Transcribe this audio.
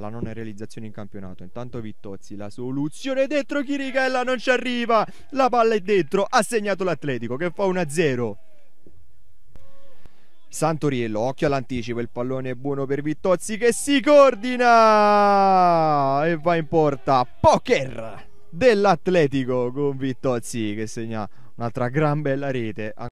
alla non realizzazione in campionato. Intanto Vittozzi, la soluzione dentro Chirichella non ci arriva. La palla è dentro, ha segnato l'Atletico che fa 1-0. Santoriello, occhio all'anticipo, il pallone è buono per Vittozzi che si coordina e va in porta. Poker dell'Atletico con Vittozzi che segna un'altra gran bella rete.